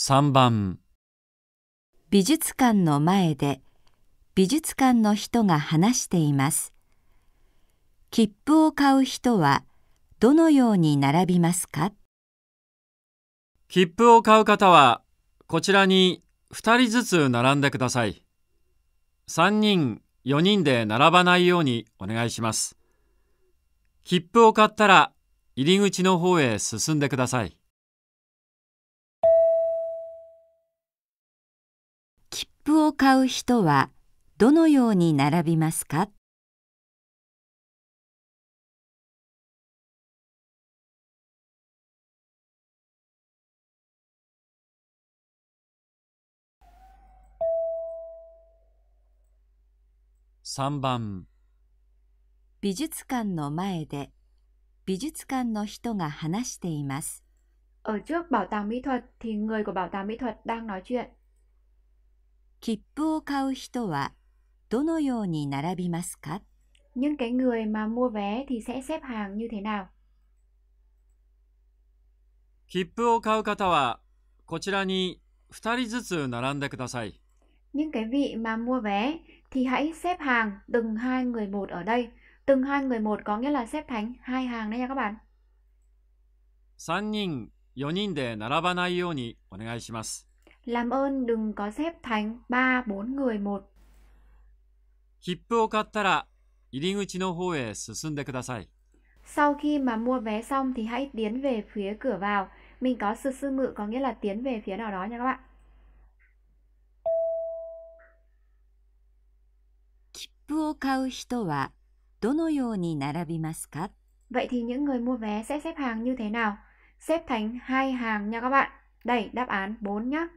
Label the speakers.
Speaker 1: 3番美術館の前で美術館の人が話しています切符を買う人はどのように並びますか
Speaker 2: 切符を買う方はこちらに2人ずつ並んでください3人4人で並ばないようにお願いします切符を買ったら入り口の方へ進んでください
Speaker 1: プを買う人はどのように並びますか3番美術館の前で美術館の人が話しています。
Speaker 3: Ở trước bảo tàng mỹ thuật thì người của bảo tàng mỹ thuật đang nói chuyện. 切符を買う人はどのように並びますか Những cái người mà mua vé thì sẽ xếp hàng như thế nào?
Speaker 2: 切符を買う方はこちらに2人ずつ並んでください。
Speaker 3: Những cái vị mà mua vé thì hãy xếp hàng từng hai người một ở đây. Từng hai người một có nghĩa là xếp thành hai hàng đấy nha các bạn.
Speaker 2: 3人、4人で並ばないようにお願いします。
Speaker 3: Làm ơn đừng có xếp thành 3 4 người một. Sau khi mà mua vé xong thì hãy tiến về phía cửa vào. Mình có sư sư mự có nghĩa là tiến về phía nào đó nha các bạn. Vậy thì những người mua vé sẽ xếp hàng như thế nào? Xếp thành hai hàng nha các bạn. Đây, đáp án 4 nhé.